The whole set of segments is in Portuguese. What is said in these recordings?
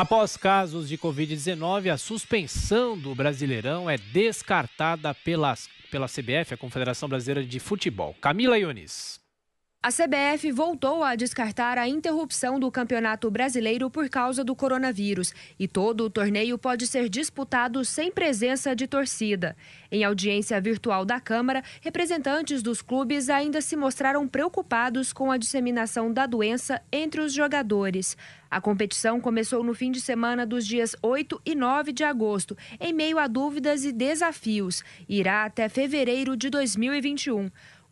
Após casos de Covid-19, a suspensão do Brasileirão é descartada pelas, pela CBF, a Confederação Brasileira de Futebol. Camila Ionis. A CBF voltou a descartar a interrupção do Campeonato Brasileiro por causa do coronavírus e todo o torneio pode ser disputado sem presença de torcida. Em audiência virtual da Câmara, representantes dos clubes ainda se mostraram preocupados com a disseminação da doença entre os jogadores. A competição começou no fim de semana dos dias 8 e 9 de agosto, em meio a dúvidas e desafios. Irá até fevereiro de 2021.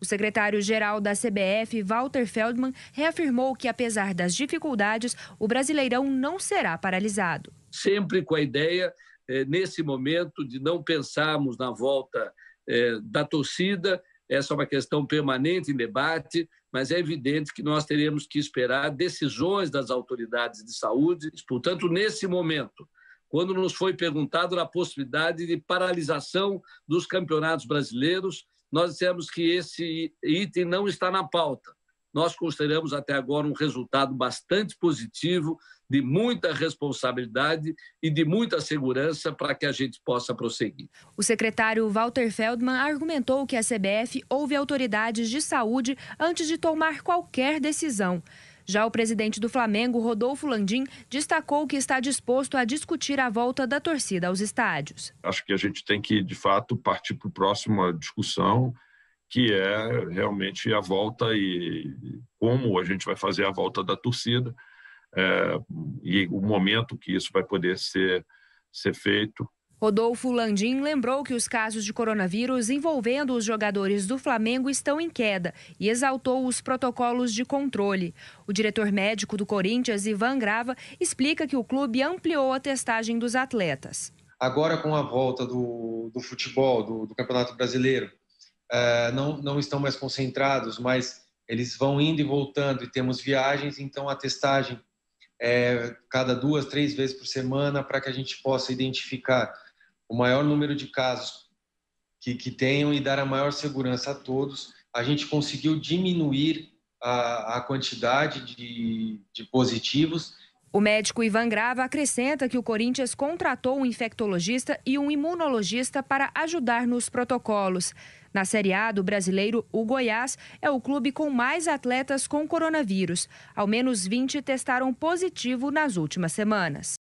O secretário-geral da CBF, Walter Feldman, reafirmou que, apesar das dificuldades, o Brasileirão não será paralisado. Sempre com a ideia, eh, nesse momento, de não pensarmos na volta eh, da torcida, essa é uma questão permanente em debate, mas é evidente que nós teremos que esperar decisões das autoridades de saúde. Portanto, nesse momento, quando nos foi perguntado na possibilidade de paralisação dos campeonatos brasileiros, nós dissemos que esse item não está na pauta. Nós consideramos até agora um resultado bastante positivo, de muita responsabilidade e de muita segurança para que a gente possa prosseguir. O secretário Walter Feldman argumentou que a CBF ouve autoridades de saúde antes de tomar qualquer decisão. Já o presidente do Flamengo, Rodolfo Landim, destacou que está disposto a discutir a volta da torcida aos estádios. Acho que a gente tem que, de fato, partir para a próxima discussão, que é realmente a volta e como a gente vai fazer a volta da torcida é, e o momento que isso vai poder ser, ser feito. Rodolfo Landim lembrou que os casos de coronavírus envolvendo os jogadores do Flamengo estão em queda e exaltou os protocolos de controle. O diretor médico do Corinthians, Ivan Grava, explica que o clube ampliou a testagem dos atletas. Agora, com a volta do, do futebol, do, do, Campeonato Brasileiro, é, não, não estão mais concentrados, mas eles vão indo e voltando e temos viagens, então a testagem é cada duas, três vezes por semana para que a gente possa identificar o maior número de casos que, que tenham e dar a maior segurança a todos. A gente conseguiu diminuir a, a quantidade de, de positivos o médico Ivan Grava acrescenta que o Corinthians contratou um infectologista e um imunologista para ajudar nos protocolos. Na Série A do brasileiro, o Goiás é o clube com mais atletas com coronavírus. Ao menos 20 testaram positivo nas últimas semanas.